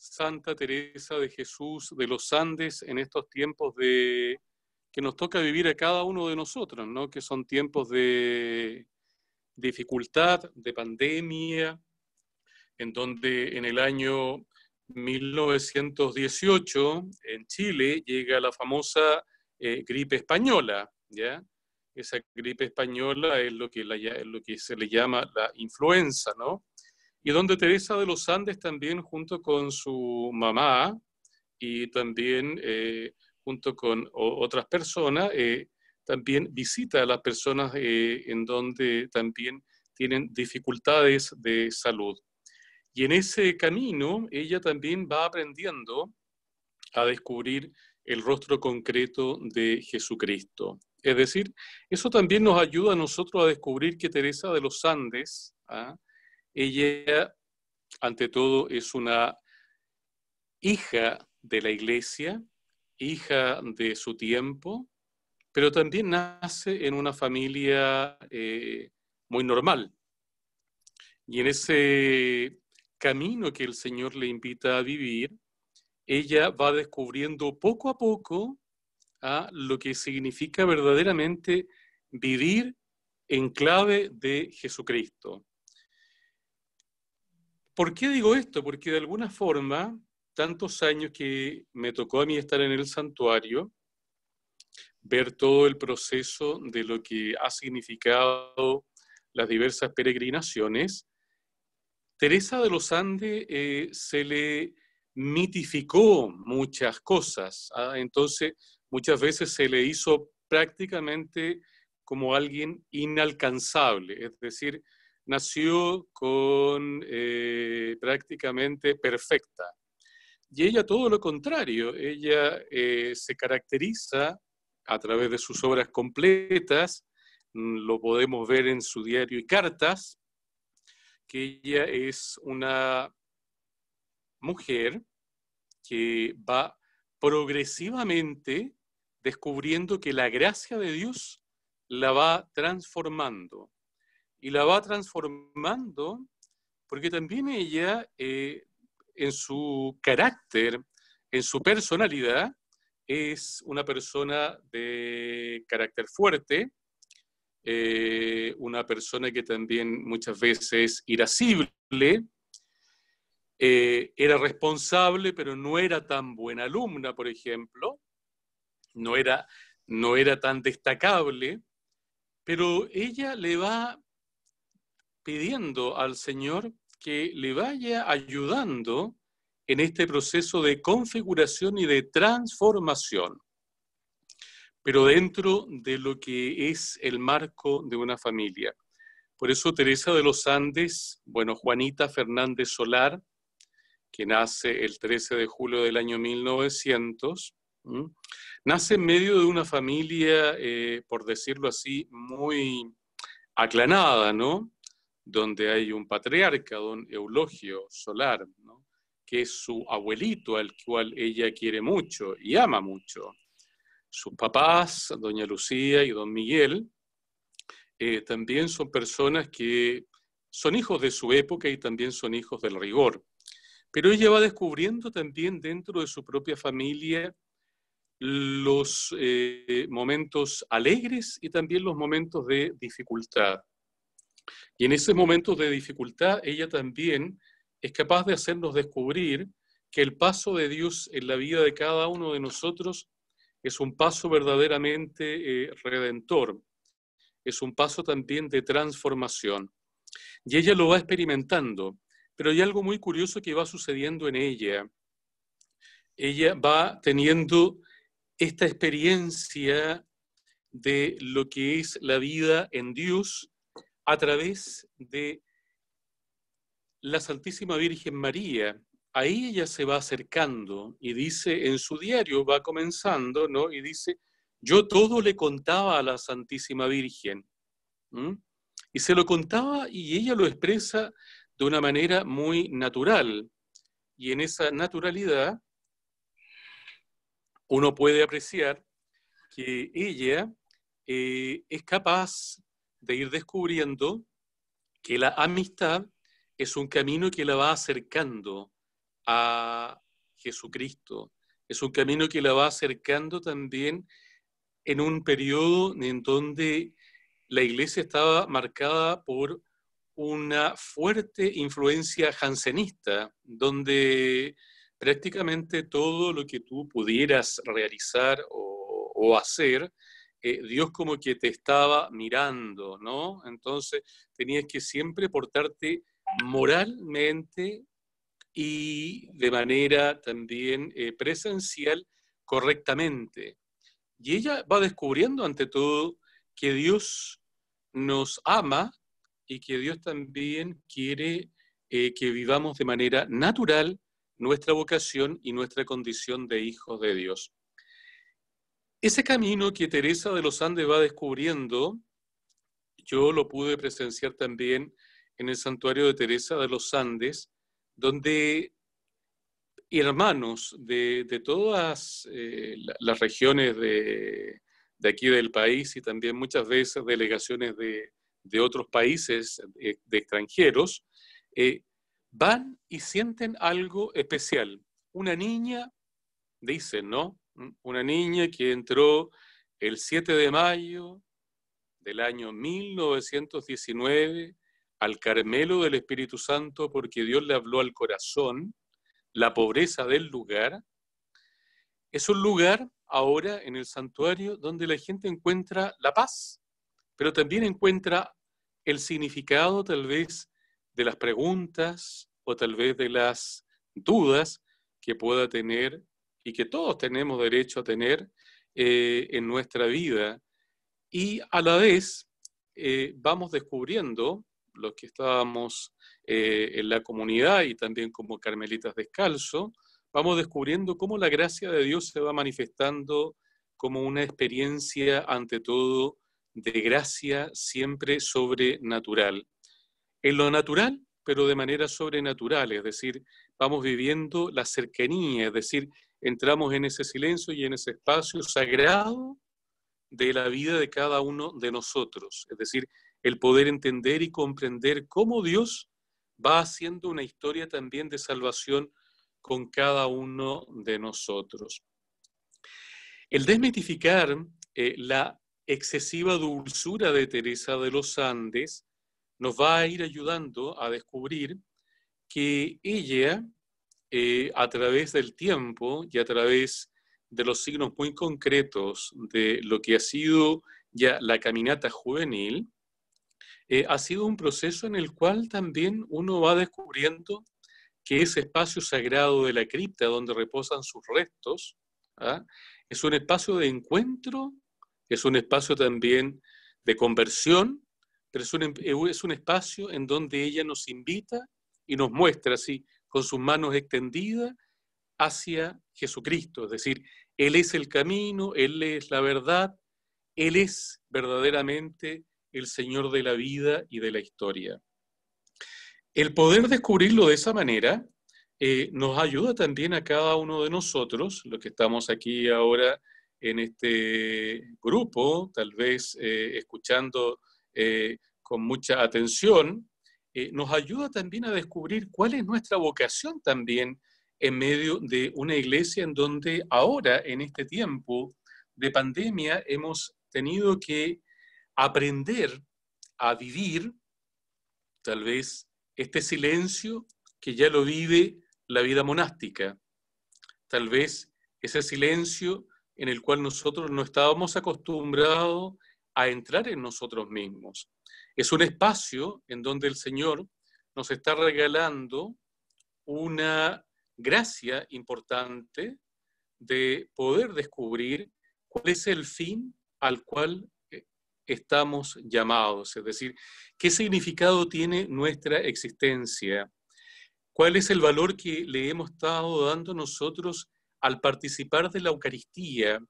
Santa Teresa de Jesús de los Andes en estos tiempos de que nos toca vivir a cada uno de nosotros, ¿no? que son tiempos de dificultad, de pandemia, en donde en el año 1918 en Chile llega la famosa eh, gripe española, ¿ya? Esa gripe española es lo que, lo que se le llama la influenza, ¿no? y donde Teresa de los Andes también junto con su mamá y también eh, junto con otras personas, eh, también visita a las personas eh, en donde también tienen dificultades de salud. Y en ese camino ella también va aprendiendo a descubrir el rostro concreto de Jesucristo. Es decir, eso también nos ayuda a nosotros a descubrir que Teresa de los Andes, ¿ah? Ella, ante todo, es una hija de la iglesia, hija de su tiempo, pero también nace en una familia eh, muy normal. Y en ese camino que el Señor le invita a vivir, ella va descubriendo poco a poco a ¿ah? lo que significa verdaderamente vivir en clave de Jesucristo. ¿Por qué digo esto? Porque de alguna forma, tantos años que me tocó a mí estar en el santuario, ver todo el proceso de lo que ha significado las diversas peregrinaciones, Teresa de los Andes eh, se le mitificó muchas cosas. ¿ah? Entonces, muchas veces se le hizo prácticamente como alguien inalcanzable, es decir, nació con eh, prácticamente perfecta. Y ella todo lo contrario, ella eh, se caracteriza a través de sus obras completas, mm, lo podemos ver en su diario y cartas, que ella es una mujer que va progresivamente descubriendo que la gracia de Dios la va transformando y la va transformando porque también ella eh, en su carácter, en su personalidad, es una persona de carácter fuerte, eh, una persona que también muchas veces irascible, eh, era responsable, pero no era tan buena alumna, por ejemplo, no era, no era tan destacable, pero ella le va pidiendo al Señor que le vaya ayudando en este proceso de configuración y de transformación, pero dentro de lo que es el marco de una familia. Por eso Teresa de los Andes, bueno, Juanita Fernández Solar, que nace el 13 de julio del año 1900, nace en medio de una familia, eh, por decirlo así, muy aclanada, ¿no? donde hay un patriarca, don Eulogio Solar, que es su abuelito al cual ella quiere mucho y ama mucho. Sus papás, doña Lucía y don Miguel, eh, también son personas que son hijos de su época y también son hijos del rigor. Pero ella va descubriendo también dentro de su propia familia los eh, momentos alegres y también los momentos de dificultad. Y en ese momento de dificultad, ella también es capaz de hacernos descubrir que el paso de Dios en la vida de cada uno de nosotros es un paso verdaderamente eh, redentor, es un paso también de transformación. Y ella lo va experimentando, pero hay algo muy curioso que va sucediendo en ella. Ella va teniendo esta experiencia de lo que es la vida en Dios a través de la Santísima Virgen María. Ahí ella se va acercando y dice, en su diario va comenzando, ¿no? Y dice, yo todo le contaba a la Santísima Virgen. Y se lo contaba y ella lo expresa de una manera muy natural. Y en esa naturalidad uno puede apreciar que ella eh, es capaz de ir descubriendo que la amistad es un camino que la va acercando a Jesucristo, es un camino que la va acercando también en un periodo en donde la iglesia estaba marcada por una fuerte influencia jansenista, donde prácticamente todo lo que tú pudieras realizar o, o hacer eh, Dios como que te estaba mirando, ¿no? Entonces tenías que siempre portarte moralmente y de manera también eh, presencial correctamente. Y ella va descubriendo ante todo que Dios nos ama y que Dios también quiere eh, que vivamos de manera natural nuestra vocación y nuestra condición de hijos de Dios. Ese camino que Teresa de los Andes va descubriendo, yo lo pude presenciar también en el santuario de Teresa de los Andes, donde hermanos de, todas eh, las regiones de, aquí del país y también muchas veces delegaciones de, otros países, eh, de, extranjeros, eh, van y sienten algo especial. Una niña, dicen, ¿no? una niña que entró el 7 de mayo del año 1919 al Carmelo del Espíritu Santo porque Dios le habló al corazón la pobreza del lugar. Es un lugar ahora en el santuario donde la gente encuentra la paz, pero también encuentra el significado tal vez de las preguntas o tal vez de las dudas que pueda tener y que todos tenemos derecho a tener eh, en nuestra vida. Y a la vez eh, vamos descubriendo, los que estábamos eh, en la comunidad y también como carmelitas descalzo, vamos descubriendo cómo la gracia de Dios se va manifestando como una experiencia ante todo de gracia siempre sobrenatural. En lo natural, pero de manera sobrenatural, es decir, vamos viviendo la cercanía, es decir, entramos en ese silencio y en ese espacio sagrado de la vida de cada uno de nosotros. Es decir, el poder entender y comprender cómo Dios va haciendo una historia también de salvación con cada uno de nosotros. El desmitificar eh, la excesiva dulzura de Teresa de los Andes nos va a ir ayudando a descubrir que ella eh, a través del tiempo y a través de los signos muy concretos de lo que ha sido ya la caminata juvenil, eh, ha sido un proceso en el cual también uno va descubriendo que ese espacio sagrado de la cripta donde reposan sus restos ¿ah? es un espacio de encuentro, es un espacio también de conversión, pero es un, em, eh, es un espacio en donde ella nos invita y nos muestra, así con sus manos extendidas hacia Jesucristo. Es decir, Él es el camino, Él es la verdad, Él es verdaderamente el Señor de la vida y de la historia. El poder descubrirlo de esa manera eh, nos ayuda también a cada uno de nosotros, los que estamos aquí ahora en este grupo, tal vez eh, escuchando eh, con mucha atención, eh, nos ayuda también a descubrir cuál es nuestra vocación también en medio de una iglesia en donde ahora, en este tiempo de pandemia, hemos tenido que aprender a vivir tal vez este silencio que ya lo vive la vida monástica, tal vez ese silencio en el cual nosotros no estábamos acostumbrados a entrar en nosotros mismos. Es un espacio en donde el Señor nos está regalando una gracia importante de poder descubrir cuál es el fin al cual eh, estamos llamados, es decir, qué significado tiene nuestra existencia, cuál es el valor que le hemos estado dando nosotros al participar de la Eucaristía.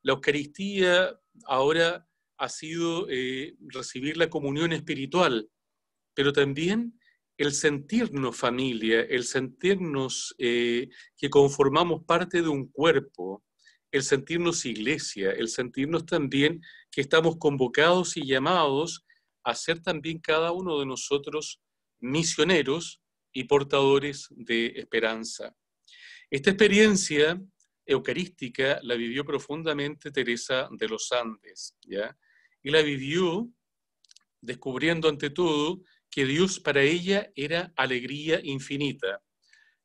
La Eucaristía ahora ha sido eh, recibir la comunión espiritual, pero también el sentirnos familia, el sentirnos eh, que conformamos parte de un cuerpo, el sentirnos iglesia, el sentirnos también que estamos convocados y llamados a ser también cada uno de nosotros misioneros y portadores de esperanza. Esta experiencia eucarística la vivió profundamente Teresa de los Andes, ¿ya? y la vivió descubriendo ante todo que Dios para ella era alegría infinita,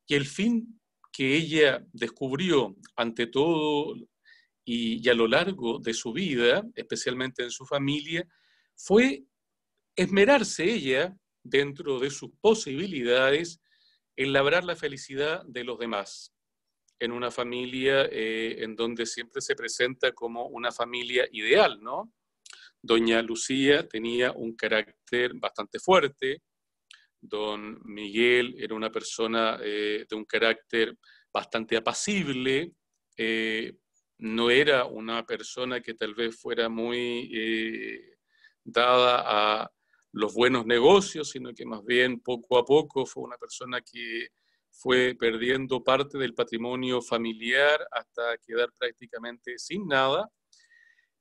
Y el fin que ella descubrió ante todo y, a lo largo de su vida, especialmente en su familia, fue esmerarse ella, dentro de sus posibilidades, en labrar la felicidad de los demás, en una familia eh, en donde siempre se presenta como una familia ideal, ¿no? Doña Lucía tenía un carácter bastante fuerte, don Miguel era una persona eh, de un carácter bastante apacible, eh, no era una persona que tal vez fuera muy eh, dada a los buenos negocios, sino que más bien poco a poco fue una persona que fue perdiendo parte del patrimonio familiar hasta quedar prácticamente sin nada.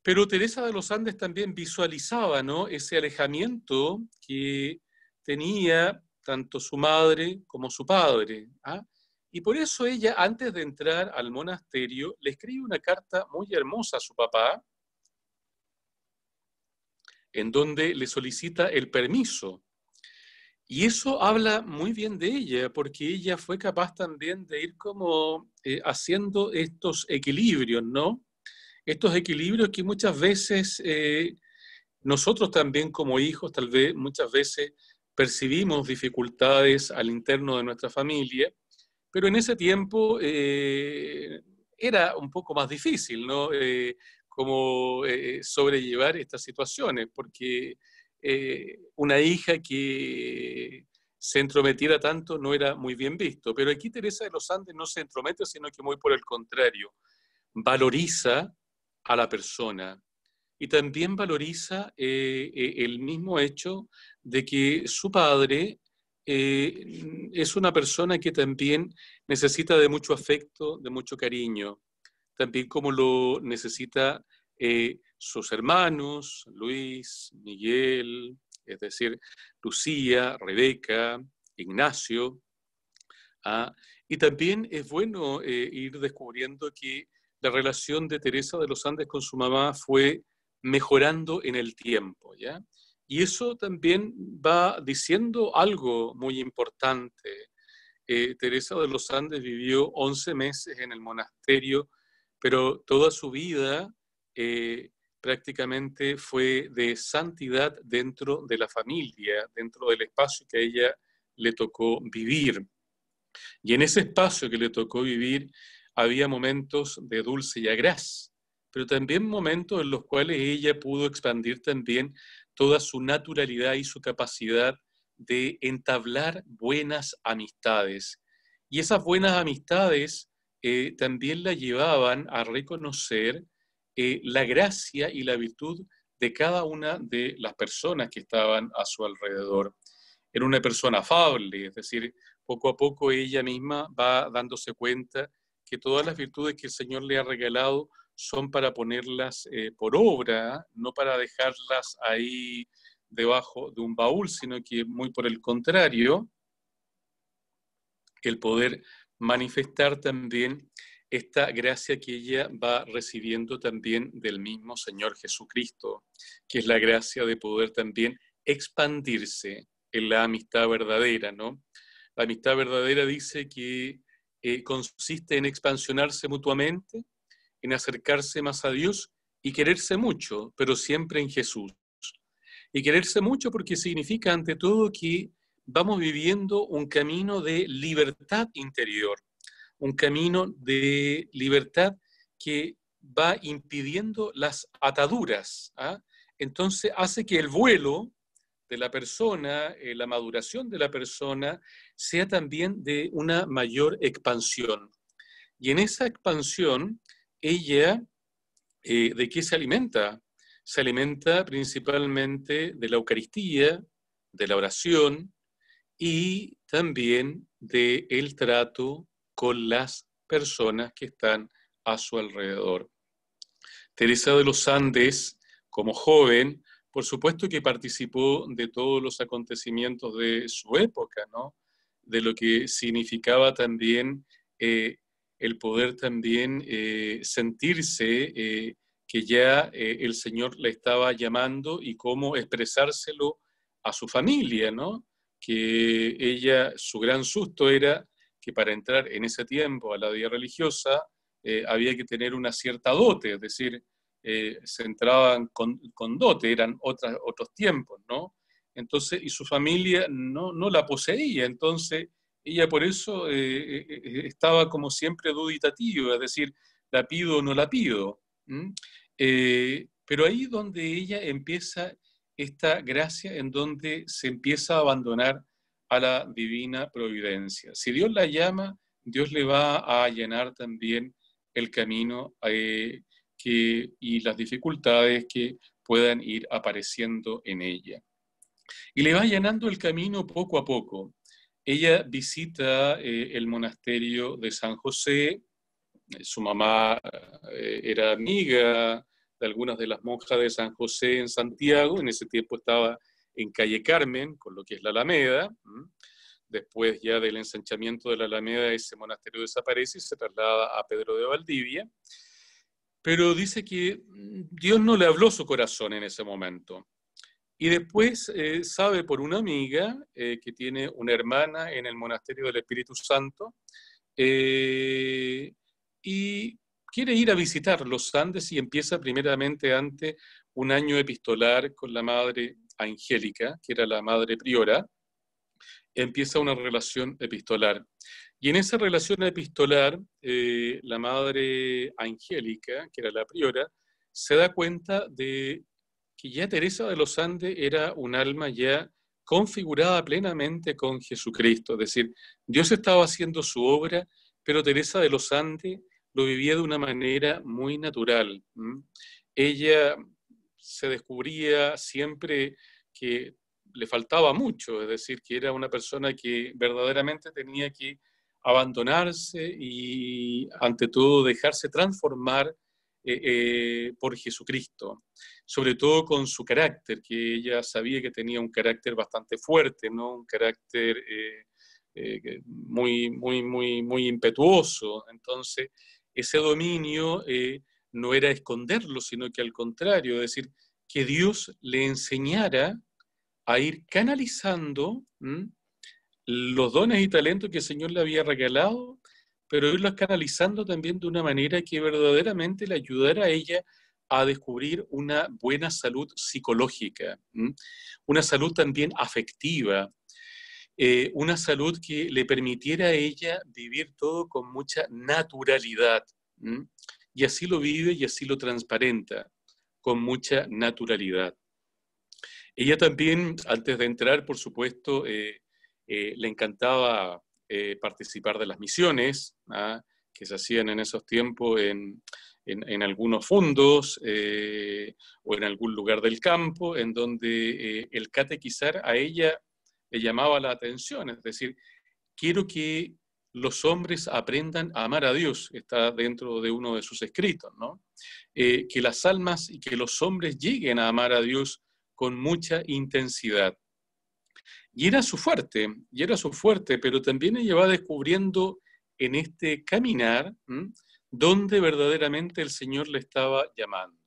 Pero Teresa de los Andes también visualizaba ese alejamiento que tenía tanto su madre como su padre. ¿ah? Y por eso ella, antes de entrar al monasterio, le escribe una carta muy hermosa a su papá, en donde le solicita el permiso. Y eso habla muy bien de ella, porque ella fue capaz también de ir como eh, haciendo estos equilibrios, ¿no? estos equilibrios que muchas veces eh, nosotros también como hijos, tal vez muchas veces percibimos dificultades al interno de nuestra familia, pero en ese tiempo eh, era un poco más difícil, ¿no? Eh, como sobrellevar estas situaciones, porque una hija que se entrometiera tanto no era muy bien visto, pero aquí Teresa de los Andes no se entromete, sino que muy por el contrario, valoriza a la persona y también valoriza eh, eh, el mismo hecho de que su padre eh, es una persona que también necesita de mucho afecto, de mucho cariño, también como lo necesita sus hermanos, Luis, Miguel, es decir, Lucía, Rebeca, Ignacio. ¿ah? y también es bueno ir descubriendo que la relación de Teresa de los Andes con su mamá fue mejorando en el tiempo, ¿ya? Y eso también va diciendo algo muy importante. Eh, Teresa de los Andes vivió 11 meses en el monasterio, pero toda su vida eh, prácticamente fue de santidad dentro de la familia, dentro del espacio que a ella le tocó vivir. Y en ese espacio que le tocó vivir, había momentos de dulce y agraz, pero también momentos en los cuales ella pudo expandir también toda su naturalidad y su capacidad de entablar buenas amistades. Y esas buenas amistades eh, también la llevaban a reconocer eh, la gracia y la virtud de cada una de las personas que estaban a su alrededor. Era una persona afable, es decir, poco a poco ella misma va dándose cuenta que todas las virtudes que el Señor le ha regalado son para ponerlas eh, por obra, no para dejarlas ahí debajo de un baúl, sino que muy por el contrario, el poder manifestar también esta gracia que ella va recibiendo también del mismo Señor Jesucristo, que es la gracia de poder también expandirse en la amistad verdadera, ¿no? La amistad verdadera dice que eh, consiste en expansionarse mutuamente, en acercarse más a Dios y quererse mucho, pero siempre en Jesús. Y quererse mucho porque significa ante todo que vamos viviendo un camino de libertad interior, un camino de libertad que va impidiendo las ataduras. ¿ah? Entonces hace que el vuelo de la persona, eh, la maduración de la persona, sea también de una mayor expansión. Y en esa expansión, ella, eh, ¿de qué se alimenta? Se alimenta principalmente de la Eucaristía, de la oración y también de el trato con las personas que están a su alrededor. Teresa de los Andes, como joven, por supuesto que participó de todos los acontecimientos de su época, ¿no? De lo que significaba también eh, el poder también eh, sentirse eh, que ya el Señor la estaba llamando y cómo expresárselo a su familia, ¿no? Que ella, su gran susto era que para entrar en ese tiempo a la vida religiosa había que tener una cierta dote, es decir, eh, se entraban con, con, dote, eran otras, otros tiempos, ¿no? Entonces, y su familia no, la poseía, entonces ella por eso eh, eh, eh, estaba como siempre duditativa, es decir, la pido o no la pido. ¿Mm? pero ahí donde ella empieza esta gracia, en donde se empieza a abandonar a la divina providencia. Si Dios la llama, Dios le va a llenar también el camino. Eh, y las dificultades que puedan ir apareciendo en ella. Y le va llenando el camino poco a poco. Ella visita eh, el monasterio de San José, su mamá eh, era amiga de algunas de las monjas de San José en Santiago, en ese tiempo estaba en Calle Carmen, con lo que es la Alameda. Después ya del ensanchamiento de la Alameda, ese monasterio desaparece y se traslada a Pedro de Valdivia pero dice que mm, Dios no le habló su corazón en ese momento. Y después eh, sabe por una amiga eh, que tiene una hermana en el monasterio del Espíritu Santo eh, y quiere ir a visitar los Andes y empieza primeramente ante un año epistolar con la madre Angélica, que era la madre priora, empieza una relación epistolar. Y en esa relación epistolar, eh, la madre Angélica, que era la priora, se da cuenta de que ya Teresa de los Andes era un alma ya configurada plenamente con Jesucristo. Es decir, Dios estaba haciendo su obra, pero Teresa de los Andes lo vivía de una manera muy natural. Ella se descubría siempre que le faltaba mucho, es decir, que era una persona que verdaderamente tenía que abandonarse y ante todo dejarse transformar eh, eh, por Jesucristo, sobre todo con su carácter, que ella sabía que tenía un carácter bastante fuerte, ¿no? un carácter eh, muy, muy, muy, muy impetuoso. Entonces, ese dominio no era esconderlo, sino que al contrario, es decir, que Dios le enseñara a ir canalizando los dones y talentos que el Señor le había regalado, pero irlos canalizando también de una manera que verdaderamente le ayudara a ella a descubrir una buena salud psicológica, una salud también afectiva, eh, una salud que le permitiera a ella vivir todo con mucha naturalidad. Y así lo vive y así lo transparenta, con mucha naturalidad. Ella también, antes de entrar, por supuesto, eh, eh, le encantaba eh, participar de las misiones ¿ah? que se hacían en esos tiempos en, en algunos fondos o en algún lugar del campo, en donde el catequizar a ella le llamaba la atención. Es decir, quiero que los hombres aprendan a amar a Dios, está dentro de uno de sus escritos, ¿no? que las almas y que los hombres lleguen a amar a Dios con mucha intensidad. Y era su fuerte, y era su fuerte, pero también ella va descubriendo en este caminar dónde donde verdaderamente el Señor le estaba llamando.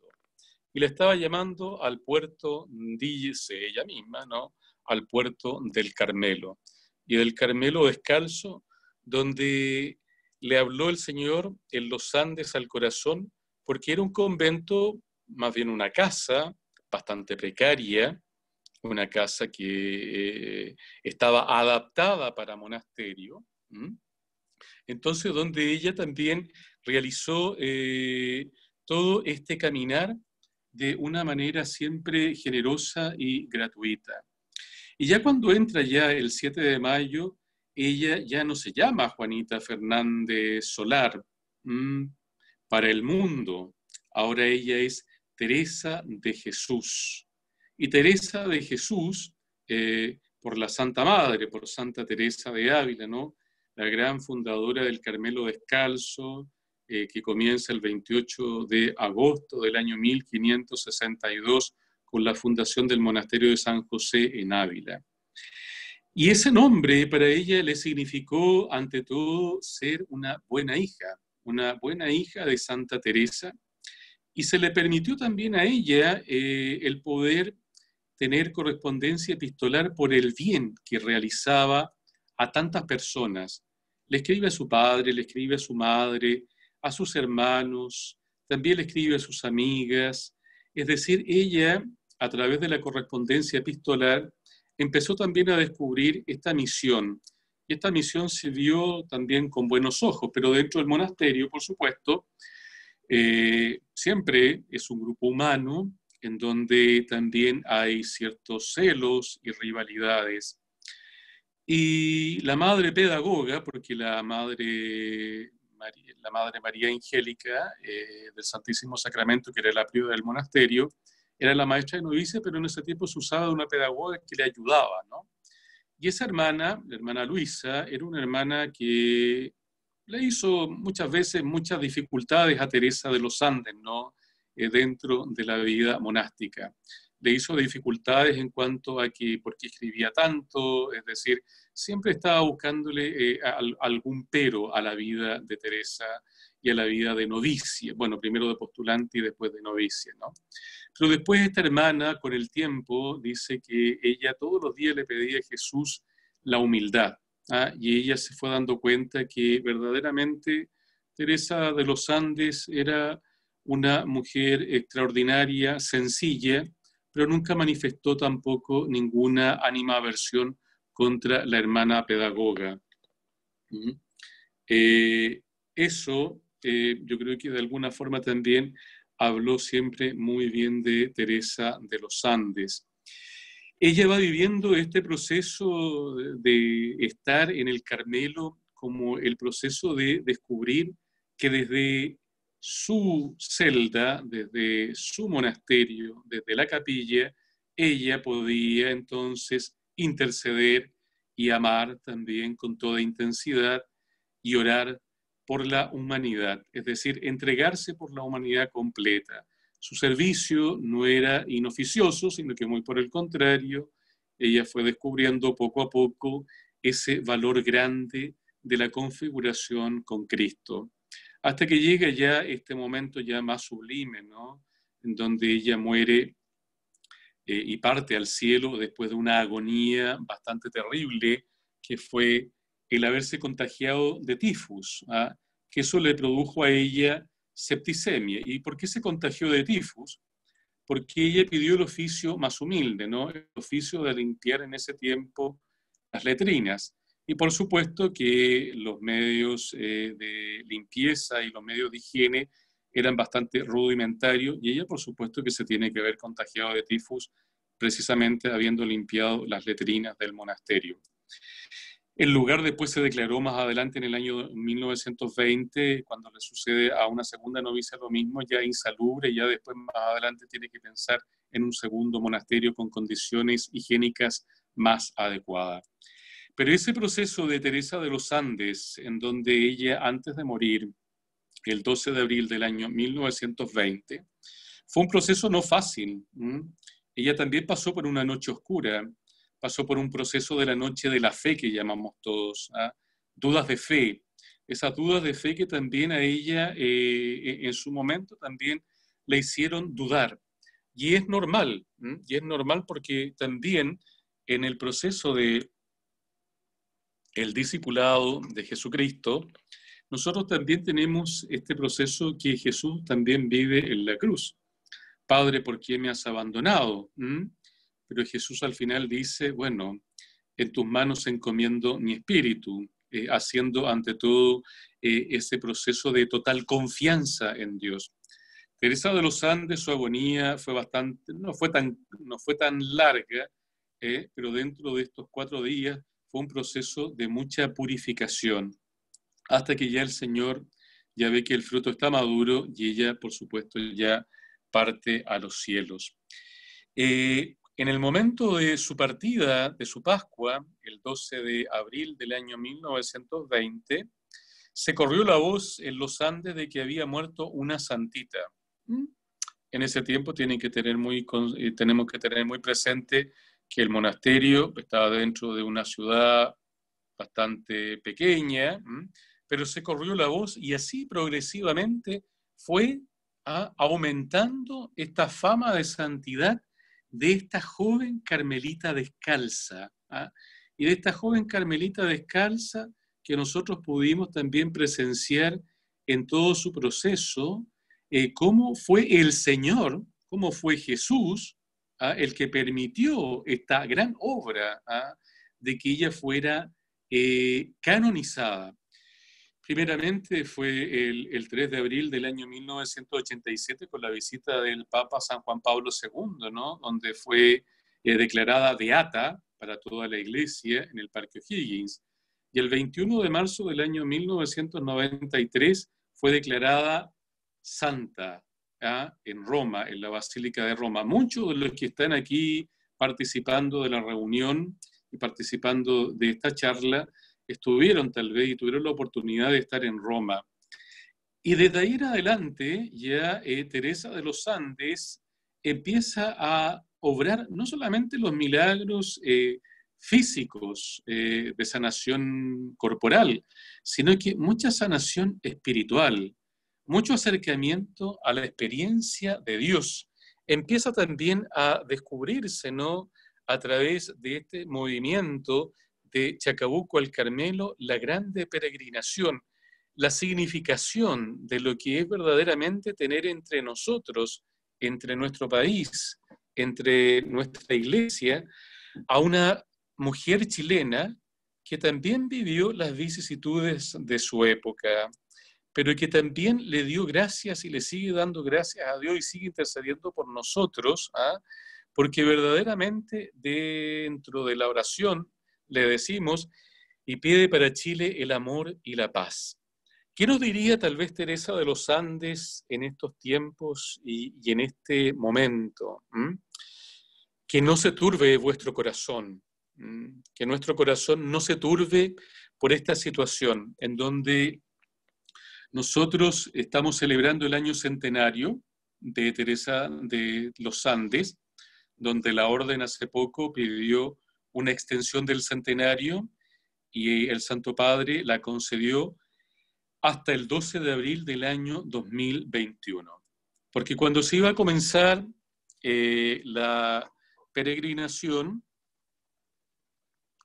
Y le estaba llamando al puerto, dice ella misma, ¿no? Al puerto del Carmelo. Y del Carmelo descalzo, donde le habló el Señor en los Andes al corazón, porque era un convento, más bien una casa, bastante precaria, una casa que eh, estaba adaptada para monasterio, entonces donde ella también realizó eh, todo este caminar de una manera siempre generosa y gratuita. Y ya cuando entra ya el 7 de mayo, ella ya no se llama Juanita Fernández Solar para el mundo, ahora ella es Teresa de Jesús. Y Teresa de Jesús, eh, por la Santa Madre, por Santa Teresa de Ávila, ¿no? la gran fundadora del Carmelo Descalzo, eh, que comienza el 28 de agosto del año 1562 con la fundación del monasterio de San José en Ávila. Y ese nombre para ella le significó, ante todo, ser una buena hija, una buena hija de Santa Teresa, y se le permitió también a ella eh, el poder tener correspondencia epistolar por el bien que realizaba a tantas personas. Le escribe a su padre, le escribe a su madre, a sus hermanos, también le escribe a sus amigas. Es decir, ella, a través de la correspondencia epistolar, empezó también a descubrir esta misión. Y esta misión se vio también con buenos ojos, pero dentro del monasterio, por supuesto, eh, siempre es un grupo humano en donde también hay ciertos celos y rivalidades. Y la madre pedagoga, porque la madre, María, la madre María Angélica eh, del Santísimo Sacramento, que era la priora del monasterio, era la maestra de novicia, pero en ese tiempo se usaba una pedagoga que le ayudaba, Y esa hermana, la hermana Luisa, era una hermana que le hizo muchas veces muchas dificultades a Teresa de los Andes, ¿no? Eh, dentro de la vida monástica. Le hizo dificultades en cuanto a que por escribía tanto, es decir, siempre estaba buscándole eh, algún pero a la vida de Teresa y a la vida de novicia, bueno, primero de postulante y después de novicia, ¿no? Pero después esta hermana, con el tiempo, dice que ella todos los días le pedía a Jesús la humildad, Ah, y ella se fue dando cuenta que verdaderamente Teresa de los Andes era una mujer extraordinaria, sencilla, pero nunca manifestó tampoco ninguna aversión contra la hermana pedagoga. Eh, eso eh, yo creo que de alguna forma también habló siempre muy bien de Teresa de los Andes. Ella va viviendo este proceso de estar en el Carmelo como el proceso de descubrir que desde su celda, desde su monasterio, desde la capilla, ella podía entonces interceder y amar también con toda intensidad y orar por la humanidad, es decir, entregarse por la humanidad completa, su servicio no era inoficioso, sino que muy por el contrario, ella fue descubriendo poco a poco ese valor grande de la configuración con Cristo, hasta que llega ya este momento ya más sublime, ¿no? En donde ella muere eh, y parte al cielo después de una agonía bastante terrible, que fue el haberse contagiado de tifus, ¿ah? que eso le produjo a ella septicemia. ¿Y por qué se contagió de tifus? Porque ella pidió el oficio más humilde, ¿no? El oficio de limpiar en ese tiempo las letrinas. Y por supuesto que los medios eh, de limpieza y los medios de higiene eran bastante rudimentarios y ella por supuesto que se tiene que haber contagiado de tifus precisamente habiendo limpiado las letrinas del monasterio. El lugar después se declaró más adelante en el año 1920, cuando le sucede a una segunda novicia lo mismo, ya insalubre, ya después más adelante tiene que pensar en un segundo monasterio con condiciones higiénicas más adecuadas. Pero ese proceso de Teresa de los Andes, en donde ella antes de morir, el 12 de abril del año 1920, fue un proceso no fácil. Ella también pasó por una noche oscura pasó por un proceso de la noche de la fe que llamamos todos, ¿ah? dudas de fe. Esas dudas de fe que también a ella eh, e, en su momento también le hicieron dudar. Y es normal, y es normal porque también en el proceso de el discipulado de Jesucristo, nosotros también tenemos este proceso que Jesús también vive en la cruz. Padre, ¿por qué me has abandonado? pero Jesús al final dice, bueno, en tus manos encomiendo mi espíritu, eh, haciendo ante todo eh, ese proceso de total confianza en Dios. Teresa de los Andes, su agonía fue bastante, no fue tan, no fue tan larga, eh, pero dentro de estos cuatro días fue un proceso de mucha purificación, hasta que ya el Señor ya ve que el fruto está maduro y ella, por supuesto, ya parte a los cielos. Eh, en el momento de su partida, de su Pascua, el 12 de abril del año 1920, se corrió la voz en los Andes de que había muerto una santita. Mm. En ese tiempo tienen que tener muy, eh, tenemos que tener muy presente que el monasterio estaba dentro de una ciudad bastante pequeña, mm, pero se corrió la voz y así progresivamente fue ah, aumentando esta fama de santidad de esta joven carmelita descalza. ¿ah? Y de esta joven carmelita descalza que nosotros pudimos también presenciar en todo su proceso, eh, cómo fue el Señor, cómo fue Jesús ¿ah? el que permitió esta gran obra ¿ah? de que ella fuera eh, canonizada. Primeramente fue el, 3 de abril del año 1987 con la visita del Papa San Juan Pablo II, donde fue eh, declarada beata para toda la iglesia en el Parque Higgins, Y el 21 de marzo del año 1993 fue declarada santa ¿ah? en Roma, en la Basílica de Roma. Muchos de los que están aquí participando de la reunión y participando de esta charla estuvieron tal vez y tuvieron la oportunidad de estar en Roma. Y desde ahí en adelante ya eh, Teresa de los Andes empieza a obrar no solamente los milagros eh, físicos eh, de sanación corporal, sino que mucha sanación espiritual, mucho acercamiento a la experiencia de Dios. Empieza también a descubrirse, ¿no? A través de este movimiento de Chacabuco al Carmelo la grande peregrinación, la significación de lo que es verdaderamente tener entre nosotros, entre nuestro país, entre nuestra iglesia, a una mujer chilena que también vivió las vicisitudes de su época, pero que también le dio gracias y le sigue dando gracias a Dios y sigue intercediendo por nosotros, ¿ah? porque verdaderamente dentro de la oración le decimos, y pide para Chile el amor y la paz. ¿Qué nos diría tal vez Teresa de los Andes en estos tiempos y, en este momento? ¿Mm? Que no se turbe vuestro corazón, ¿Mm? que nuestro corazón no se turbe por esta situación en donde nosotros estamos celebrando el año centenario de Teresa de los Andes, donde la orden hace poco pidió una extensión del centenario y el Santo Padre la concedió hasta el 12 de abril del año 2021. Porque cuando se iba a comenzar eh, la peregrinación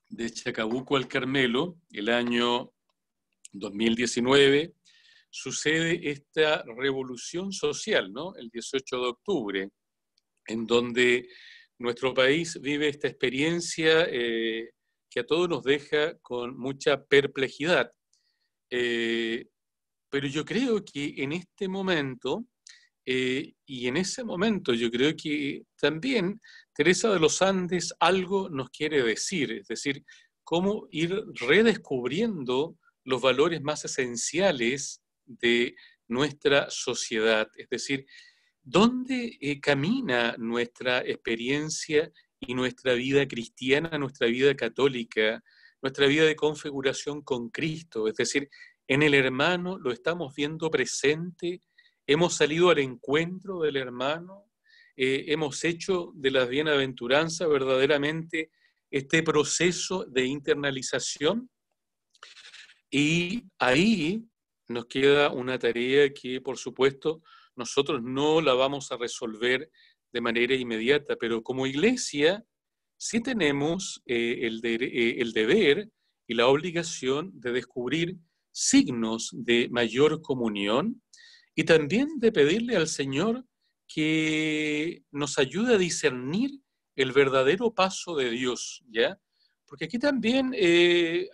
de Chacabuco al Carmelo, el año 2019, sucede esta revolución social, ¿no? El 18 de octubre, en donde nuestro país vive esta experiencia eh, que a todos nos deja con mucha perplejidad. Eh, pero yo creo que en este momento, eh, y en ese momento yo creo que también Teresa de los Andes algo nos quiere decir, es decir, cómo ir redescubriendo los valores más esenciales de nuestra sociedad, es decir, ¿Dónde eh, camina nuestra experiencia y nuestra vida cristiana, nuestra vida católica, nuestra vida de configuración con Cristo? Es decir, en el hermano lo estamos viendo presente, hemos salido al encuentro del hermano, eh, hemos hecho de las bienaventuranzas verdaderamente este proceso de internalización. Y ahí nos queda una tarea que, por supuesto, nosotros no la vamos a resolver de manera inmediata, pero como iglesia sí tenemos eh, eh, el, deber y la obligación de descubrir signos de mayor comunión y también de pedirle al Señor que nos ayude a discernir el verdadero paso de Dios, ¿ya? Porque aquí también eh,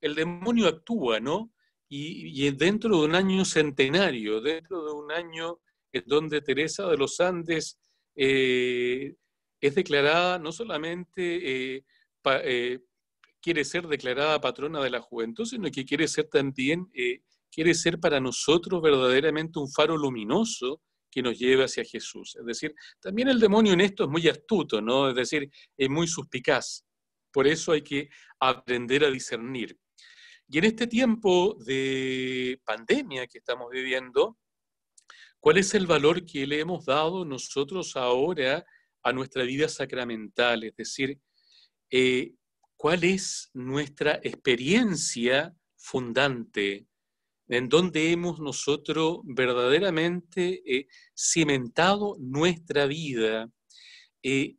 el demonio actúa, ¿no? y, dentro de un año centenario, dentro de un año en donde Teresa de los Andes eh, es declarada no solamente eh, eh, quiere ser declarada patrona de la juventud, sino que quiere ser también, quiere ser para nosotros verdaderamente un faro luminoso que nos lleve hacia Jesús. Es decir, también el demonio en esto es muy astuto, ¿no? Es decir, es muy suspicaz. Por eso hay que aprender a discernir. Y en este tiempo de pandemia que estamos viviendo, ¿cuál es el valor que le hemos dado nosotros ahora a nuestra vida sacramental? Es decir, eh, ¿cuál es nuestra experiencia fundante? ¿En dónde hemos nosotros verdaderamente eh, cimentado nuestra vida? Eh,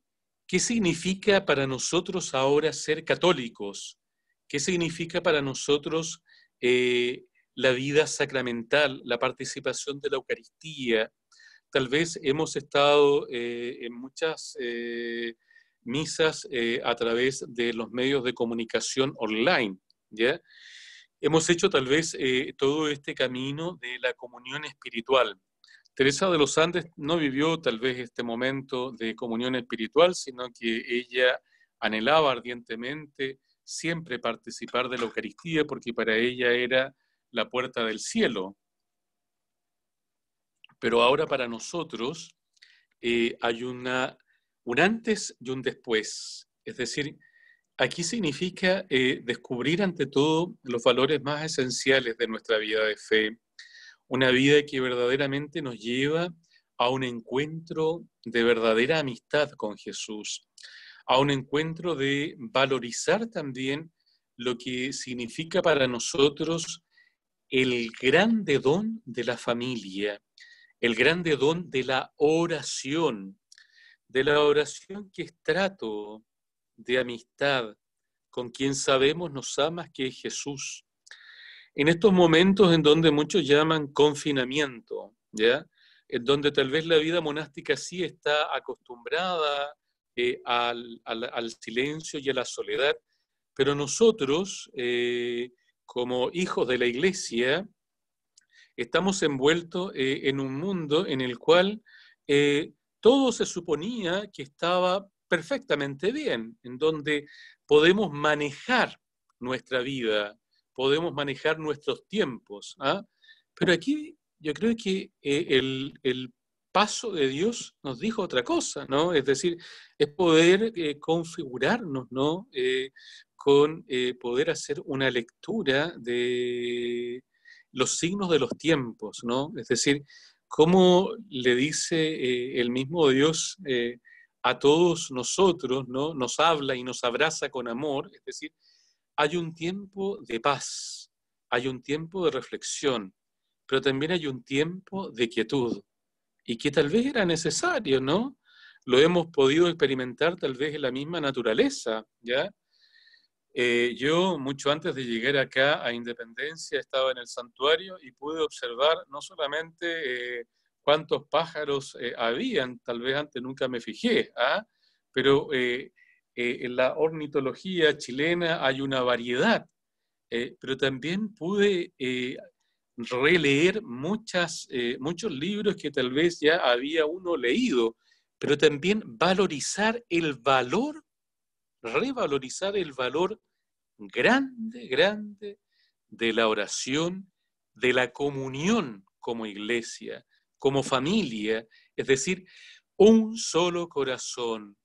¿Qué significa para nosotros ahora ser católicos? ¿Qué significa para nosotros eh, la vida sacramental, la participación de la Eucaristía? Tal vez hemos estado eh, en muchas eh, misas a través de los medios de comunicación online, ¿ya? Hemos hecho tal vez todo este camino de la comunión espiritual. Teresa de los Andes no vivió tal vez este momento de comunión espiritual, sino que ella anhelaba ardientemente siempre participar de la Eucaristía porque para ella era la puerta del cielo. Pero ahora para nosotros eh, hay una, un antes y un después. Es decir, aquí significa eh, descubrir ante todo los valores más esenciales de nuestra vida de fe, una vida que verdaderamente nos lleva a un encuentro de verdadera amistad con Jesús, a un encuentro de valorizar también lo que significa para nosotros el grande don de la familia, el grande don de la oración, de la oración que es trato de amistad con quien sabemos nos amas, que es Jesús. En estos momentos en donde muchos llaman confinamiento, ¿ya? en donde tal vez la vida monástica sí está acostumbrada eh, al, silencio y a la soledad, pero nosotros, eh, como hijos de la iglesia, estamos envueltos eh, en un mundo en el cual todo se suponía que estaba perfectamente bien, en donde podemos manejar nuestra vida, podemos manejar nuestros tiempos. ¿ah? Pero aquí yo creo que el, el paso de Dios nos dijo otra cosa, ¿no? Es decir, es poder eh, configurarnos, ¿no? Eh, con eh, poder hacer una lectura de los signos de los tiempos, ¿no? Es decir, cómo le dice el mismo Dios a todos nosotros, ¿no? Nos habla y nos abraza con amor, es decir, hay un tiempo de paz, hay un tiempo de reflexión, pero también hay un tiempo de quietud y que tal vez era necesario, ¿no? Lo hemos podido experimentar tal vez en la misma naturaleza, ¿ya? Eh, yo, mucho antes de llegar acá a Independencia, estaba en el santuario y pude observar no solamente eh, cuántos pájaros eh, habían, tal vez antes nunca me fijé, ¿ah? pero en la ornitología chilena hay una variedad, pero también pude releer eh, muchos libros que tal vez ya había uno leído, pero también valorizar el valor, revalorizar el valor grande, grande de la oración, de la comunión como iglesia, como familia, es decir, un solo corazón,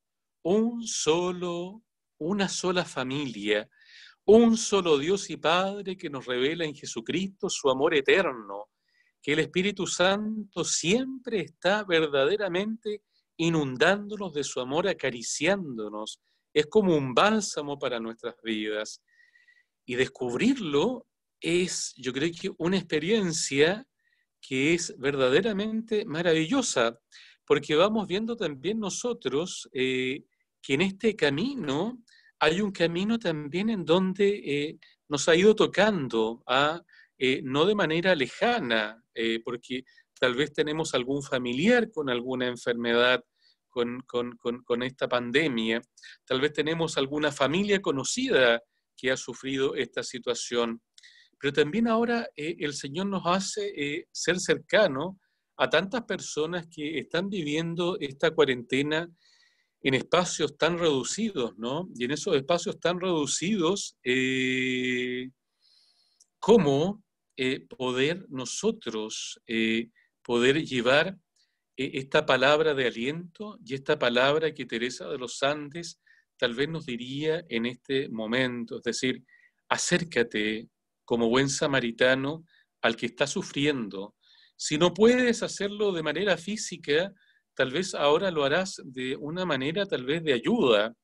un solo, una sola familia, un solo Dios y Padre que nos revela en Jesucristo su amor eterno, que el Espíritu Santo siempre está verdaderamente inundándonos de su amor, acariciándonos. Es como un bálsamo para nuestras vidas. Y descubrirlo es, yo creo que, una experiencia que es verdaderamente maravillosa, porque vamos viendo también nosotros eh, que en este camino hay un camino también en donde eh, nos ha ido tocando, a, ¿ah? eh, no de manera lejana, eh, porque tal vez tenemos algún familiar con alguna enfermedad, con, con, esta pandemia, tal vez tenemos alguna familia conocida que ha sufrido esta situación, pero también ahora el Señor nos hace ser cercano a tantas personas que están viviendo esta cuarentena en espacios tan reducidos, ¿no? Y en esos espacios tan reducidos, eh, ¿cómo eh, poder nosotros eh, poder llevar esta palabra de aliento y esta palabra que Teresa de los Andes tal vez nos diría en este momento? Es decir, acércate como buen samaritano al que está sufriendo. Si no puedes hacerlo de manera física, tal vez ahora lo harás de una manera tal vez de ayuda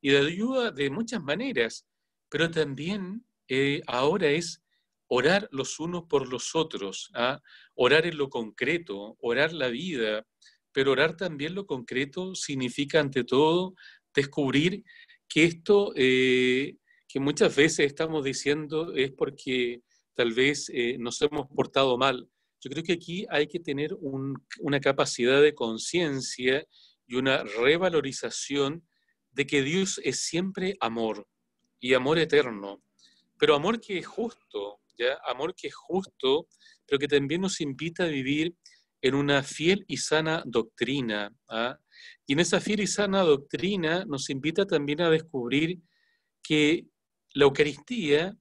y de ayuda de muchas maneras, pero también eh, ahora es orar los unos por los otros, a ¿ah? orar en lo concreto, orar la vida, pero orar también lo concreto significa ante todo descubrir que esto eh, que muchas veces estamos diciendo es porque tal vez eh, nos hemos portado mal, yo creo que aquí hay que tener una capacidad de conciencia y una revalorización de que Dios es siempre amor y amor eterno, pero amor que es justo, ¿ya? amor que es justo, pero que también nos invita a vivir en una fiel y sana doctrina. ¿ah? Y en esa fiel y sana doctrina nos invita también a descubrir que la Eucaristía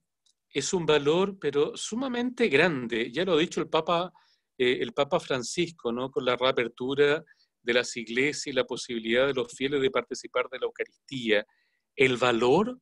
es un valor, pero sumamente grande. Ya lo ha dicho el Papa, eh, el Papa Francisco, ¿no? con la reapertura de las iglesias y la posibilidad de los fieles de participar de la Eucaristía. El valor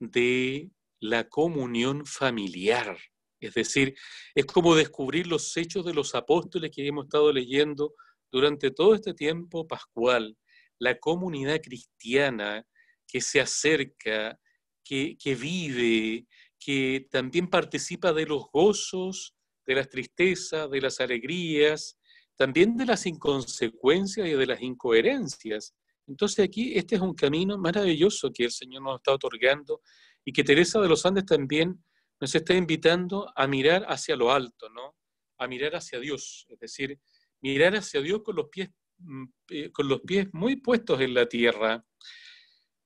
de la comunión familiar. Es decir, es como descubrir los hechos de los apóstoles que hemos estado leyendo durante todo este tiempo pascual, la comunidad cristiana que se acerca, que, que vive, que también participa de los gozos, de las tristezas, de las alegrías, también de las inconsecuencias y de las incoherencias. Entonces aquí este es un camino maravilloso que el Señor nos está otorgando y que Teresa de los Andes también nos está invitando a mirar hacia lo alto, ¿no? A mirar hacia Dios, es decir, mirar hacia Dios con los pies, mm, eh, con los pies muy puestos en la tierra,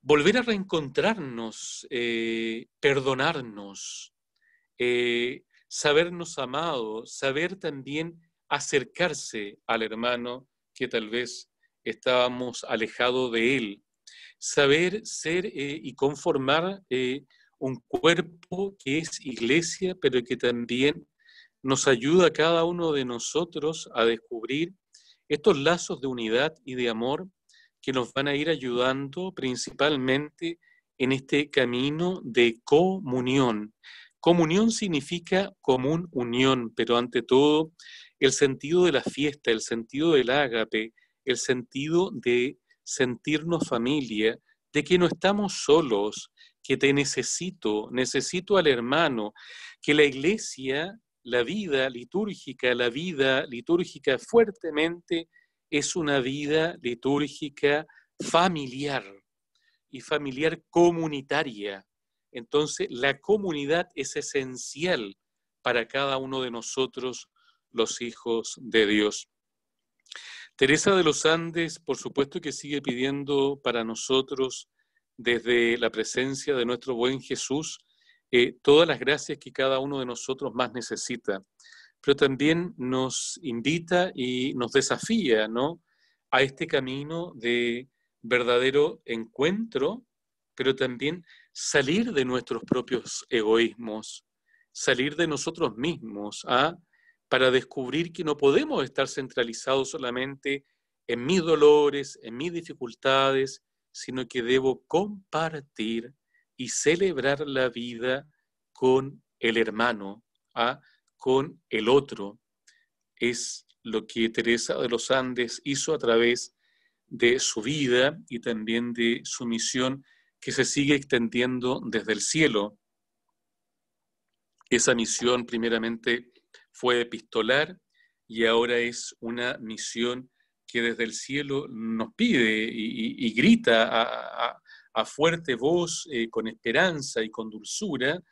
volver a reencontrarnos, eh, perdonarnos, eh, sabernos amados, saber también acercarse al hermano que tal vez estábamos alejados de él, saber ser eh, y conformar un cuerpo que es iglesia, pero que también nos ayuda a cada uno de nosotros a descubrir estos lazos de unidad y de amor que nos van a ir ayudando principalmente en este camino de comunión. Comunión significa común unión, pero ante todo el sentido de la fiesta, el sentido del ágape, el sentido de sentirnos familia, de que no estamos solos, que te necesito, necesito al hermano, que la iglesia, la vida litúrgica, la vida litúrgica fuertemente es una vida litúrgica familiar y familiar comunitaria. Entonces, la comunidad es esencial para cada uno de nosotros, los hijos de Dios. Teresa de los Andes, por supuesto que sigue pidiendo para nosotros, desde la presencia de nuestro buen Jesús, eh, todas las gracias que cada uno de nosotros más necesita pero también nos invita y nos desafía ¿no? a este camino de verdadero encuentro, pero también salir de nuestros propios egoísmos, salir de nosotros mismos, ¿ah? para descubrir que no podemos estar centralizados solamente en mis dolores, en mis dificultades, sino que debo compartir y celebrar la vida con el hermano. a ¿ah? con el otro es lo que Teresa de los Andes hizo a través de su vida y también de su misión que se sigue extendiendo desde el cielo. Esa misión primeramente fue epistolar y ahora es una misión que desde el cielo nos pide y, grita a, fuerte voz, eh, con esperanza y con dulzura,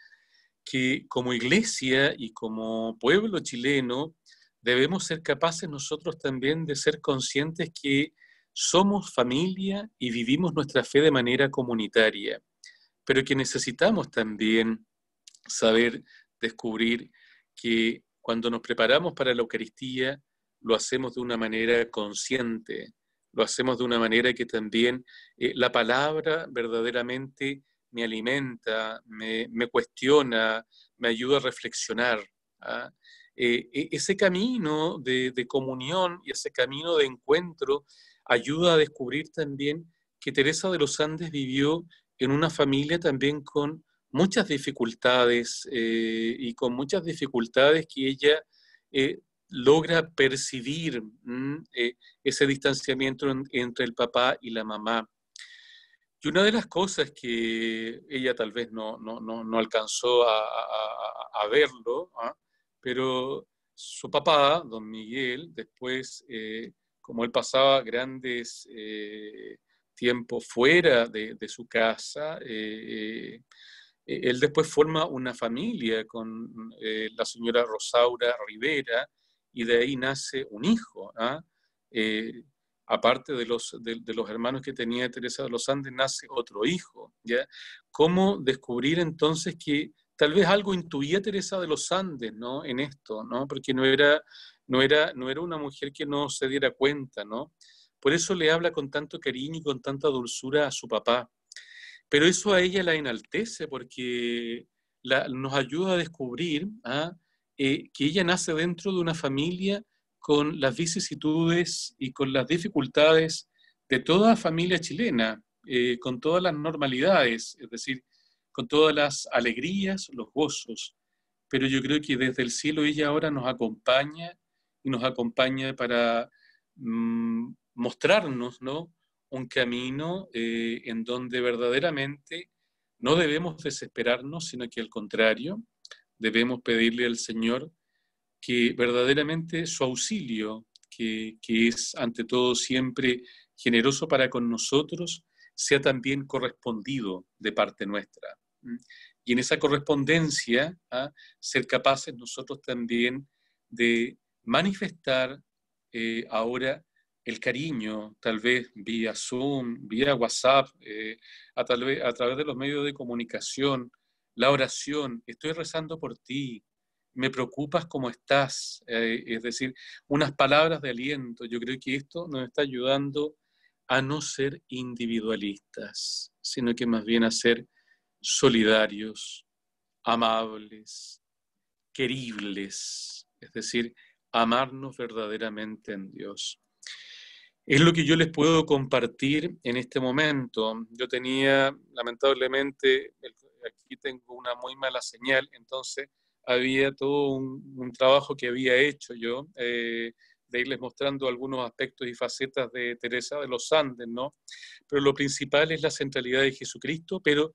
que como iglesia y como pueblo chileno debemos ser capaces nosotros también de ser conscientes que somos familia y vivimos nuestra fe de manera comunitaria, pero que necesitamos también saber descubrir que cuando nos preparamos para la Eucaristía lo hacemos de una manera consciente, lo hacemos de una manera que también eh, la palabra verdaderamente me alimenta, me, cuestiona, me ayuda a reflexionar. ¿ah? Eh, e, ese camino de, comunión y ese camino de encuentro ayuda a descubrir también que Teresa de los Andes vivió en una familia también con muchas dificultades eh, y con muchas dificultades que ella eh, logra percibir ese distanciamiento entre el papá y la mamá. Y una de las cosas que ella tal vez no, alcanzó a, verlo, ¿ah? pero su papá, don Miguel, después, eh, como él pasaba grandes eh, tiempos fuera de, su casa, eh, él después forma una familia con la señora Rosaura Rivera y de ahí nace un hijo. ¿ah? aparte de los, de, los hermanos que tenía Teresa de los Andes, nace otro hijo. ¿ya? ¿Cómo descubrir entonces que tal vez algo intuía Teresa de los Andes ¿no? en esto? ¿no? Porque no era, no, era, no era una mujer que no se diera cuenta. ¿no? Por eso le habla con tanto cariño y con tanta dulzura a su papá. Pero eso a ella la enaltece porque nos ayuda a descubrir ¿ah? eh, que ella nace dentro de una familia con las vicisitudes y con las dificultades de toda familia chilena, eh, con todas las normalidades, es decir, con todas las alegrías, los gozos. Pero yo creo que desde el cielo ella ahora nos acompaña y nos acompaña para mm, mostrarnos ¿no? un camino eh, en donde verdaderamente no debemos desesperarnos, sino que al contrario, debemos pedirle al Señor que verdaderamente su auxilio, que, es ante todo siempre generoso para con nosotros, sea también correspondido de parte nuestra. Y en esa correspondencia, ¿ah? ser capaces nosotros también de manifestar eh, ahora el cariño, tal vez vía Zoom, vía WhatsApp, eh, a, tal vez, a través de los medios de comunicación, la oración, estoy rezando por ti, me preocupas cómo estás, eh, es decir, unas palabras de aliento. Yo creo que esto nos está ayudando a no ser individualistas, sino que más bien a ser solidarios, amables, queribles, es decir, amarnos verdaderamente en Dios. Es lo que yo les puedo compartir en este momento. Yo tenía, lamentablemente, aquí tengo una muy mala señal, entonces había todo un, trabajo que había hecho yo eh, de irles mostrando algunos aspectos y facetas de Teresa de los Andes, ¿no? Pero lo principal es la centralidad de Jesucristo, pero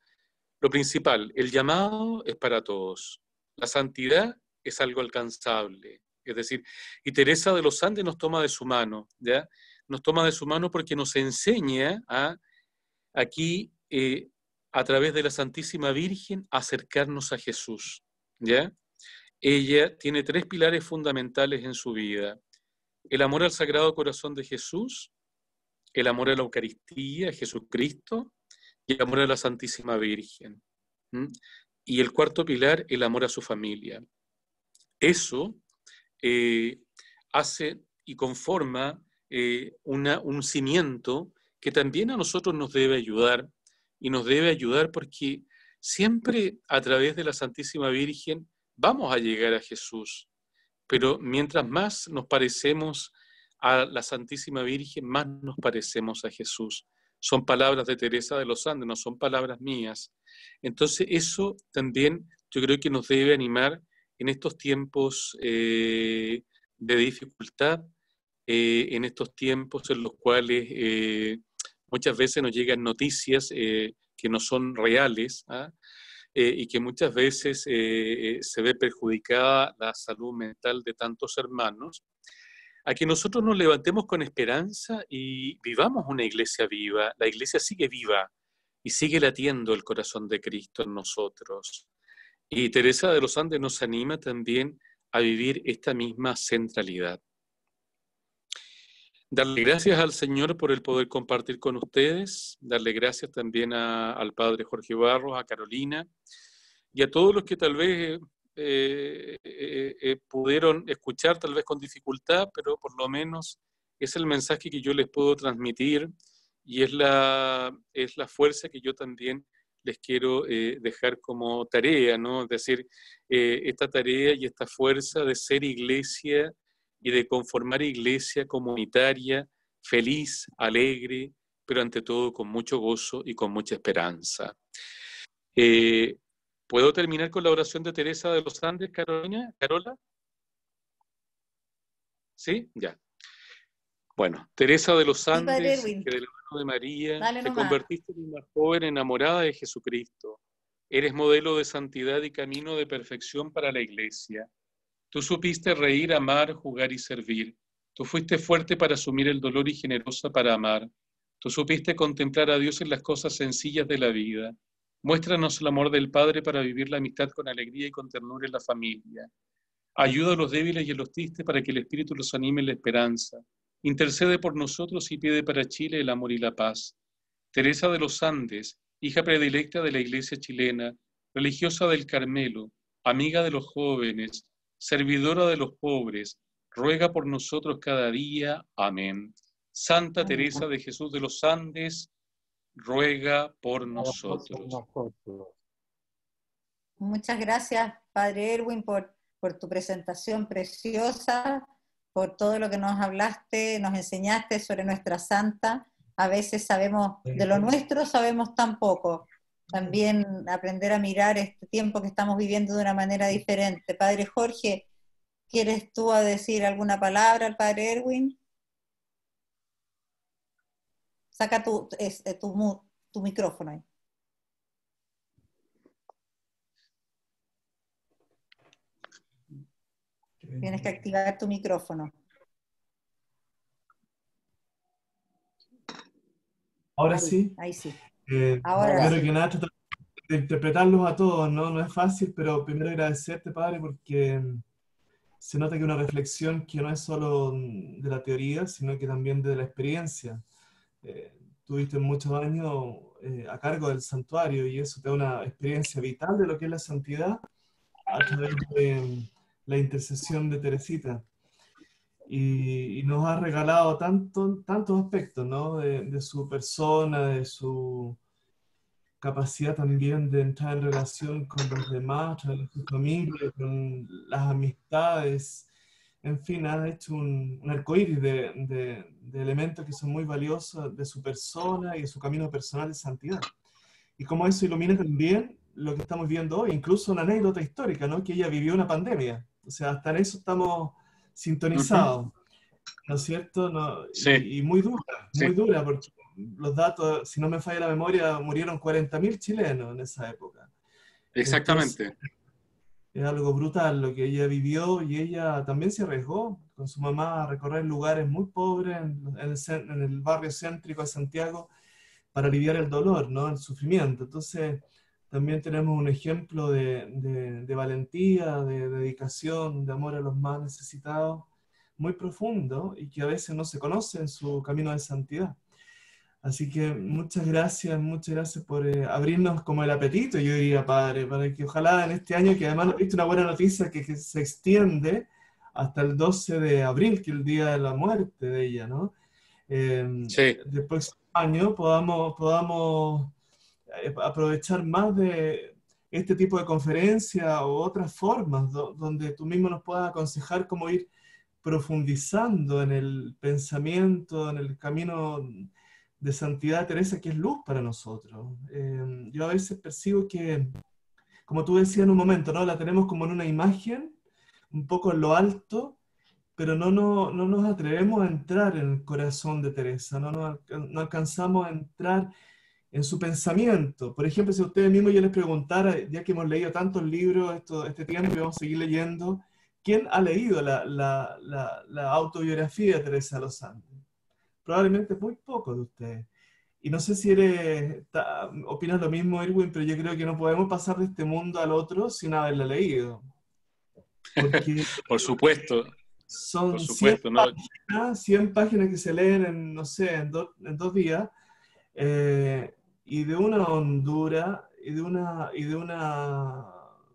lo principal, el llamado es para todos. La santidad es algo alcanzable, es decir, y Teresa de los Andes nos toma de su mano, ¿ya? Nos toma de su mano porque nos enseña a aquí eh, a través de la Santísima Virgen acercarnos a Jesús. ¿ya? Ella tiene tres pilares fundamentales en su vida. El amor al Sagrado Corazón de Jesús, el amor a la Eucaristía, a Jesucristo, y el amor a la Santísima Virgen. Y el cuarto pilar, el amor a su familia. Eso eh, hace y conforma eh, un cimiento que también a nosotros nos debe ayudar, y nos debe ayudar porque Siempre a través de la Santísima Virgen vamos a llegar a Jesús, pero mientras más nos parecemos a la Santísima Virgen, más nos parecemos a Jesús. Son palabras de Teresa de los Andes, no son palabras mías. Entonces eso también yo creo que nos debe animar en estos tiempos eh, de dificultad, eh, en estos tiempos en los cuales eh, muchas veces nos llegan noticias que no son reales, ¿ah? Eh, y que muchas veces eh, eh, se ve perjudicada la salud mental de tantos hermanos, a que nosotros nos levantemos con esperanza y vivamos una iglesia viva. La iglesia sigue viva y sigue latiendo el corazón de Cristo en nosotros. Y Teresa de los Andes nos anima también a vivir esta misma centralidad. Darle gracias al Señor por el poder compartir con ustedes, darle gracias también al Padre Jorge Barros, a Carolina y a todos los que tal vez eh, eh, eh, pudieron escuchar, tal vez con dificultad, pero por lo menos es el mensaje que yo les puedo transmitir y es la, es la fuerza que yo también les quiero dejar como tarea, ¿no? Es decir, esta tarea y esta fuerza de ser iglesia, y de conformar iglesia comunitaria, feliz, alegre, pero ante todo con mucho gozo y con mucha esperanza. Eh, ¿Puedo terminar con la oración de Teresa de los Andes, Carolina? ¿Carola? ¿Sí? Ya. Bueno, Teresa de los Andes, que de de María te convertiste en una joven enamorada de Jesucristo. Eres modelo de santidad y camino de perfección para la Iglesia. Tú supiste reír, amar, jugar y servir. Tú fuiste fuerte para asumir el dolor y generosa para amar. Tú supiste contemplar a Dios en las cosas sencillas de la vida. Muéstranos el amor del Padre para vivir la amistad con alegría y con ternura en la familia. Ayuda a los débiles y a los tristes para que el Espíritu los anime en la esperanza. Intercede por nosotros y pide para Chile el amor y la paz. Teresa de los Andes, hija predilecta de la Iglesia chilena, religiosa del Carmelo, amiga de los jóvenes, servidora de los pobres, ruega por nosotros cada día. Amén. Santa Teresa de Jesús de los Andes, ruega por nosotros. Muchas gracias, Padre Erwin, por, tu presentación preciosa, por todo lo que nos hablaste, nos enseñaste sobre nuestra santa. A veces sabemos de lo nuestro, sabemos tan poco también aprender a mirar este tiempo que estamos viviendo de una manera diferente. Padre Jorge, ¿quieres tú a decir alguna palabra al Padre Erwin? Saca tu, eh, tu, micrófono ahí. Tienes que activar tu micrófono. Ahora sí. Ahí sí. Eh, Ahora. Primero que nada, tratar de interpretarlos a todos, ¿no? No es fácil, pero primero agradecerte, padre, porque mm, se nota que una reflexión que no es solo mm, de la teoría, sino que también de la experiencia. Eh, tuviste muchos años eh, a cargo del santuario y eso te da una experiencia vital de lo que es la santidad a través de mm, la intercesión de Teresita y, nos ha regalado tanto, tantos aspectos, ¿no? De, su persona, de su capacidad también de entrar en relación con los demás, con su familia, con las amistades. En fin, ha hecho un, un arcoíris de, de elementos que son muy valiosos de su persona y de su camino personal de santidad. Y como eso ilumina también lo que estamos viendo hoy, incluso una anécdota histórica, ¿no? Que ella vivió una pandemia. O sea, hasta en eso estamos sintonizado, ¿no es cierto? No, y, muy dura, muy dura, porque los datos, si no me falla la memoria, murieron 40.000 chilenos en esa época. Exactamente. es algo brutal lo que ella vivió y ella también se arriesgó con su mamá a recorrer lugares muy pobres en, el, en el, barrio céntrico de Santiago para aliviar el dolor, ¿no? El sufrimiento. Entonces, también tenemos un ejemplo de, de, valentía, de dedicación, de amor a los más necesitados, muy profundo y que a veces no se conoce en su camino de santidad. Así que muchas gracias, muchas gracias por eh, abrirnos como el apetito, yo diría, Padre, para que ojalá en este año, que además viste una buena noticia que, se extiende hasta el 12 de abril, que es el día de la muerte de ella, ¿no? Eh, Después de año podamos, podamos eh, aprovechar más de este tipo de conferencia o otras formas donde tú mismo nos puedas aconsejar cómo ir profundizando en el pensamiento, en el camino de santidad de Teresa, que es luz para nosotros. Em, yo a veces percibo que, como tú decías en un momento, ¿no? la tenemos como en una imagen, un poco en lo alto, pero no, no, nos atrevemos a entrar en el corazón de Teresa, no, no, no alcanzamos a entrar en su pensamiento. Por ejemplo, si a ustedes mismos yo les preguntara, ya que hemos leído tantos libros esto, este tiempo y vamos a seguir leyendo, ¿quién ha leído la, autobiografía de Teresa Lozano? Probablemente muy pocos de ustedes. Y no sé si eres, ta, lo mismo, Irwin, pero yo creo que no podemos pasar de este mundo al otro sin haberla leído. Por supuesto. Son 100, páginas, que se leen en, no sé, en, en dos días eh, y de una hondura y de una, y de una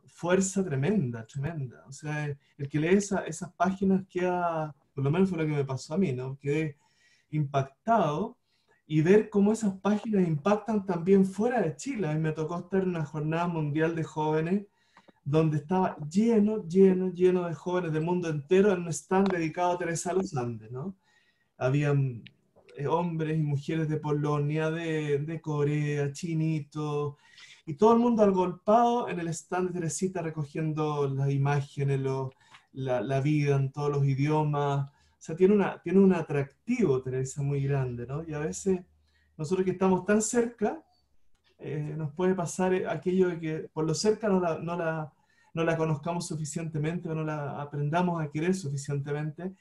fuerza tremenda, tremenda. O sea, el que lee esas páginas queda, por lo menos fue lo que me pasó a mí, ¿no? Quedé impactado y ver cómo esas páginas impactan también fuera de Chile. A mí me tocó estar en una jornada mundial de jóvenes donde estaba lleno, lleno, lleno de jóvenes del mundo entero en un stand dedicado a Teresa Luz ¿no? Habían eh, hombres y mujeres de Polonia, de, Corea, Chinito, y todo el mundo agolpado en el stand de Teresita recogiendo las imágenes, la, vida en todos los idiomas. O sea, tiene, una, tiene un atractivo Teresa muy grande, ¿no? Y a veces nosotros que estamos tan cerca, eh, nos puede pasar eh, aquello de que por lo cerca no la, no la, no la conozcamos suficientemente o no la aprendamos a querer suficientemente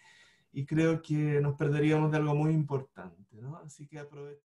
y creo que nos perderíamos de algo muy importante, ¿no? Así que aprovecho.